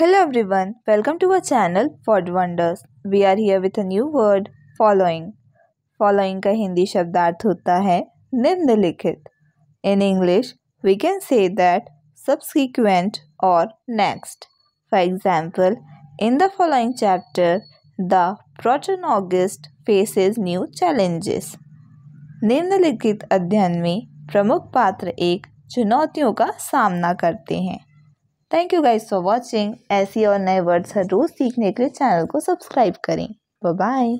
Hello everyone, welcome to our channel for Wonders. We are here with a new word following. Following का हिंदी शब्दार्थ hota hai nimnlikhit In English, we can say that subsequent or next. For example, in the following chapter, the protagonist faces new challenges. nimnlikhit अध्ययन mein pramukh patra ek chunautiyon ka samna karte hain thank you guys for watching ऐसी और नए words हर रोज़ सीखने के लिए channel को subscribe करें bye